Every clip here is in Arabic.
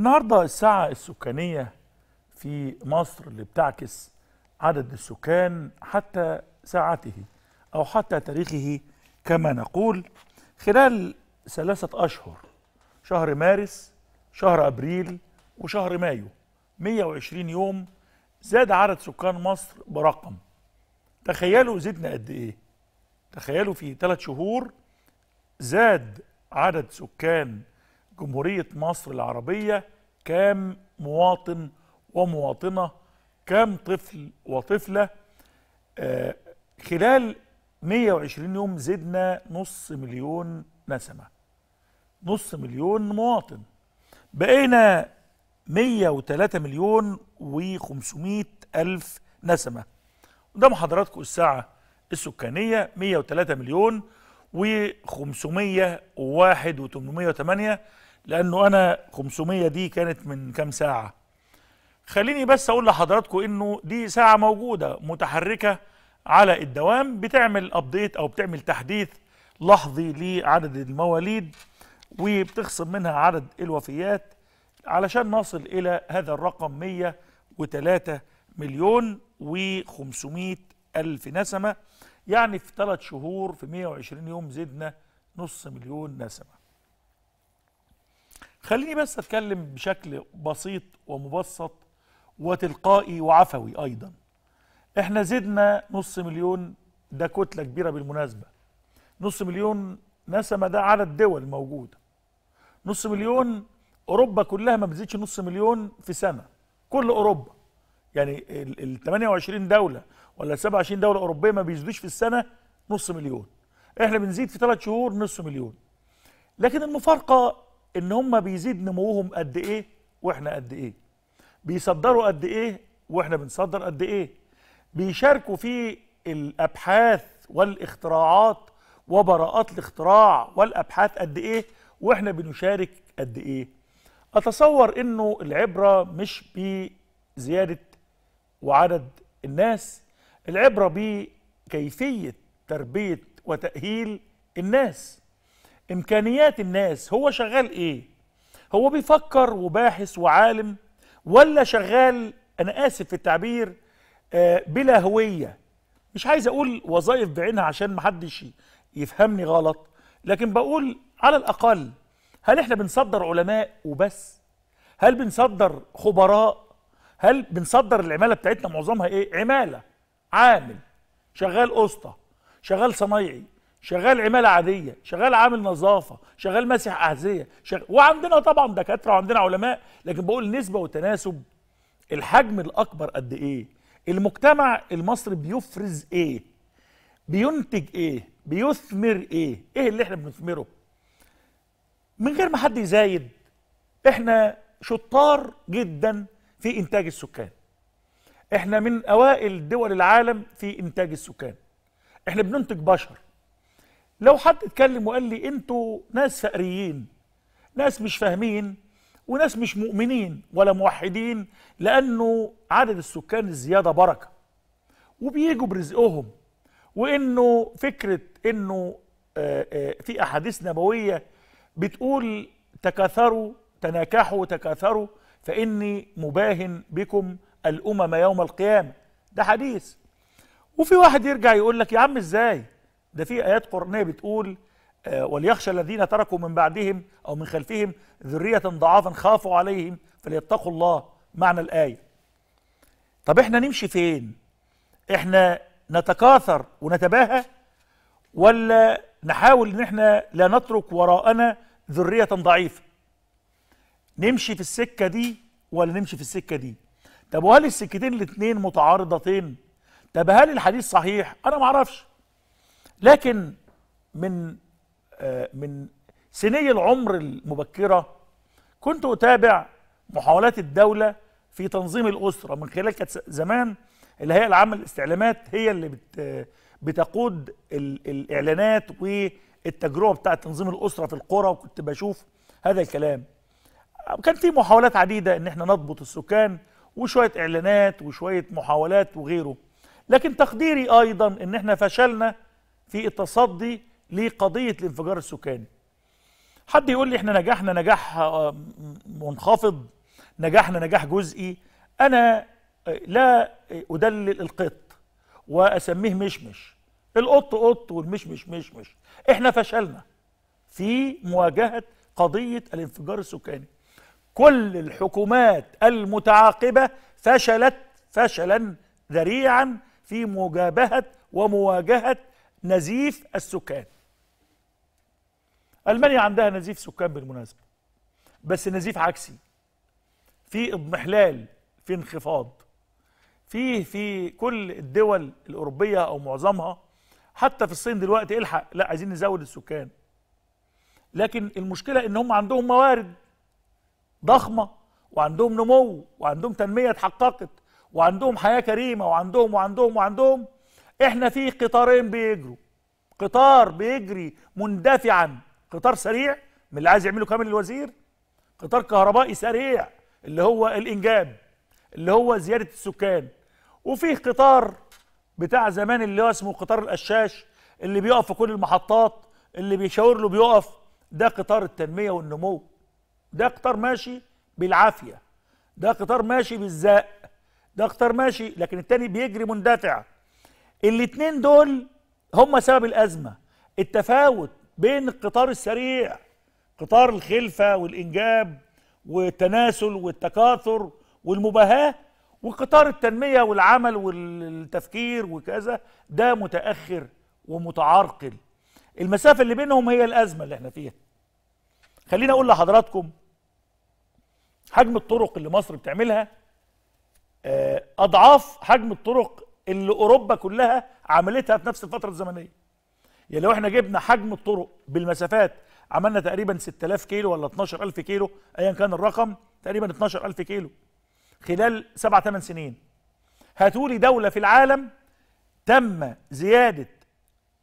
النهارده الساعة السكانية في مصر اللي بتعكس عدد السكان حتى ساعته أو حتى تاريخه كما نقول خلال ثلاثة أشهر شهر مارس شهر أبريل وشهر مايو 120 يوم زاد عدد سكان مصر برقم تخيلوا زدنا قد إيه تخيلوا في ثلاث شهور زاد عدد سكان جمهورية مصر العربية كام مواطن ومواطنة كام طفل وطفلة آه، خلال 120 يوم زدنا نص مليون نسمة نص مليون مواطن بقينا 103 مليون و500 ألف نسمة قدام حضراتكم الساعة السكانية 103 مليون و 500 و808 لانه انا 500 دي كانت من كام ساعه خليني بس اقول لحضراتكم انه دي ساعه موجوده متحركه على الدوام بتعمل ابديت او بتعمل تحديث لحظي لعدد المواليد وبتخصم منها عدد الوفيات علشان نصل الى هذا الرقم 103 مليون و500 الف نسمه يعني في ثلاث شهور في 120 يوم زدنا نص مليون نسمه خليني بس اتكلم بشكل بسيط ومبسط وتلقائي وعفوي ايضا احنا زدنا نص مليون ده كتله كبيره بالمناسبه نص مليون نسمه ده عدد دول موجوده نص مليون اوروبا كلها ما بتزيدش نص مليون في سنه كل اوروبا يعني ال 28 دوله ولا 27 دوله اوروبيه ما بيزيدوش في السنه نص مليون احنا بنزيد في ثلاث شهور نص مليون لكن المفارقه ان هم بيزيد نموهم قد ايه واحنا قد ايه بيصدروا قد ايه واحنا بنصدر قد ايه بيشاركوا في الابحاث والاختراعات وبراءات الاختراع والابحاث قد ايه واحنا بنشارك قد ايه اتصور انه العبره مش بزياده وعدد الناس العبره بكيفيه تربيه وتاهيل الناس امكانيات الناس هو شغال ايه هو بيفكر وباحث وعالم ولا شغال انا اسف في التعبير آه، بلا هويه مش عايز اقول وظائف بعينها عشان محدش يفهمني غلط لكن بقول على الاقل هل احنا بنصدر علماء وبس هل بنصدر خبراء هل بنصدر العماله بتاعتنا معظمها ايه عماله عامل شغال قسطه شغال صنايعي شغال عماله عاديه شغال عامل نظافه شغال ماسح احذيه شغ... وعندنا طبعا دكاتره وعندنا علماء لكن بقول نسبه وتناسب الحجم الاكبر قد ايه المجتمع المصري بيفرز ايه بينتج ايه بيثمر ايه ايه اللي احنا بنثمره من غير ما حد يزايد احنا شطار جدا في انتاج السكان احنا من اوائل دول العالم في انتاج السكان احنا بننتج بشر لو حد اتكلم وقال لي انتوا ناس فقريين ناس مش فاهمين وناس مش مؤمنين ولا موحدين لانه عدد السكان الزياده بركه وبيجوا برزقهم وانه فكره انه آه، آه، في احاديث نبويه بتقول تكاثروا تناكحوا وتكاثروا فاني مباهن بكم الامم يوم القيامه ده حديث وفي واحد يرجع يقول لك يا عم ازاي ده في آيات قرآنية بتقول آه، وليخشى الذين تركوا من بعدهم أو من خلفهم ذرية ضعافا خافوا عليهم فليتقوا الله معنى الآية طب احنا نمشي فين احنا نتكاثر ونتباهى ولا نحاول ان احنا لا نترك وراءنا ذرية ضعيفة نمشي في السكة دي ولا نمشي في السكة دي طب وهل السكتين الاثنين متعارضتين طب هل الحديث صحيح انا معرفش لكن من آه، من سني العمر المبكرة كنت أتابع محاولات الدولة في تنظيم الأسرة من خلال كانت زمان الهيئة العامة للاستعلامات هي اللي بت بتقود الإعلانات والتجربة بتاعة تنظيم الأسرة في القرى وكنت بشوف هذا الكلام كان في محاولات عديدة إن احنا نضبط السكان وشوية إعلانات وشوية محاولات وغيره لكن تقديري أيضا إن احنا فشلنا في التصدي لقضية الانفجار السكاني حد يقول لي احنا نجحنا نجاح آه، منخفض نجحنا نجاح جزئي انا آه، لا ادلل القط واسميه مشمش القط قط والمشمش مشمش احنا فشلنا في مواجهة قضية الانفجار السكاني كل الحكومات المتعاقبة فشلت فشلا ذريعا في مجابهة ومواجهة نزيف السكان ألمانيا عندها نزيف سكان بالمناسبة بس نزيف عكسي في اضمحلال في انخفاض فيه في كل الدول الأوروبية أو معظمها حتى في الصين دلوقتي الحق لا عايزين نزود السكان لكن المشكلة إن هم عندهم موارد ضخمة وعندهم نمو وعندهم تنمية اتحققت وعندهم حياة كريمة وعندهم وعندهم وعندهم احنا في قطارين بيجروا قطار بيجري مندفعا قطار سريع من اللي عايز يعمله كامل الوزير قطار كهربائي سريع اللي هو الانجاب اللي هو زياده السكان وفيه قطار بتاع زمان اللي هو اسمه قطار القشاش اللي بيقف في كل المحطات اللي بيشاور له بيقف ده قطار التنميه والنمو ده قطار ماشي بالعافيه ده قطار ماشي بالزق ده قطار ماشي لكن التاني بيجري مندفع الاتنين دول هم سبب الأزمة التفاوت بين القطار السريع قطار الخلفة والإنجاب والتناسل والتكاثر والمباهاة وقطار التنمية والعمل والتفكير وكذا ده متأخر ومتعرقل المسافة اللي بينهم هي الأزمة اللي احنا فيها خليني أقول لحضراتكم حجم الطرق اللي مصر بتعملها آه، أضعاف حجم الطرق اللي اوروبا كلها عملتها في نفس الفتره الزمنيه يعني لو احنا جبنا حجم الطرق بالمسافات عملنا تقريبا 6000 كيلو ولا 12000 كيلو ايا كان الرقم تقريبا 12000 كيلو خلال 7 8 سنين هاتولي دوله في العالم تم زياده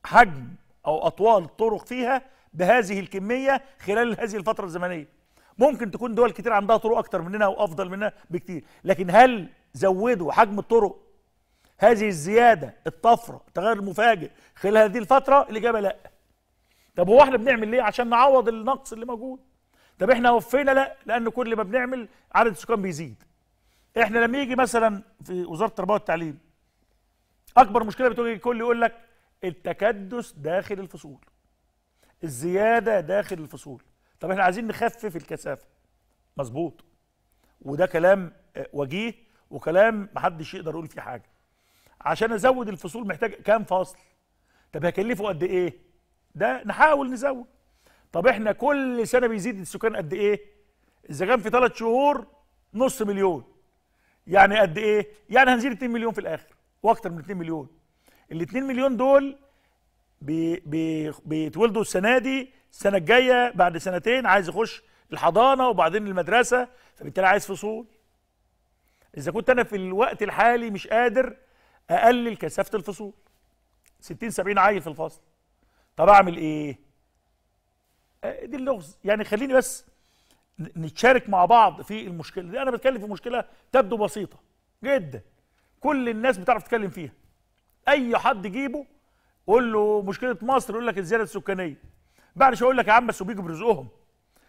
حجم او اطوال الطرق فيها بهذه الكميه خلال هذه الفتره الزمنيه ممكن تكون دول كتير عندها طرق اكتر مننا وافضل مننا بكتير لكن هل زودوا حجم الطرق هذه الزياده الطفره التغير المفاجئ خلال هذه الفتره الاجابه لا طب هو احنا بنعمل ليه عشان نعوض النقص اللي موجود طب احنا وفينا لا لان كل ما بنعمل عدد السكان بيزيد احنا لما يجي مثلا في وزاره التربيه والتعليم اكبر مشكله بتواجه الكل يقول لك التكدس داخل الفصول الزياده داخل الفصول طب احنا عايزين نخفف الكثافه مظبوط وده كلام آه، وجيه وكلام محدش يقدر يقول فيه حاجه عشان ازود الفصول محتاج كام فصل طب هكلفه قد ايه ده نحاول نزود طب احنا كل سنه بيزيد السكان قد ايه اذا كان في ثلاث شهور نص مليون يعني قد ايه يعني هنزيد 2 مليون في الاخر واكتر من 2 مليون ال 2 مليون دول بي بي بيتولدوا السنه دي السنه الجايه بعد سنتين عايز يخش الحضانه وبعدين المدرسه فبالتالي عايز فصول اذا كنت انا في الوقت الحالي مش قادر اقلل كثافه الفصول 60 70 عيل في الفصل طب اعمل ايه آه، دي اللغز يعني خليني بس نتشارك مع بعض في المشكله دي انا بتكلم في مشكله تبدو بسيطه جدا كل الناس بتعرف تتكلم فيها اي حد جيبه قول له مشكله مصر يقول لك الزياده السكانيه بعد شويه يقول لك يا عم بس بيجوا برزقهم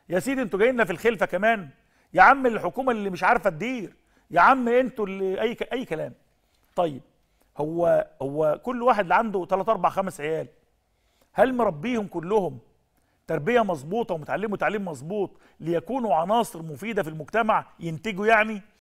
يا سيدي انتوا جايين في الخلفه كمان يا عم الحكومه اللي مش عارفه تدير يا عم انتوا اللي اي اي كلام طيب هو هو كل واحد عنده 3 4 5 عيال هل مربيهم كلهم تربيه مظبوطه ومتعلموا تعليم مظبوط ليكونوا عناصر مفيده في المجتمع ينتجوا يعني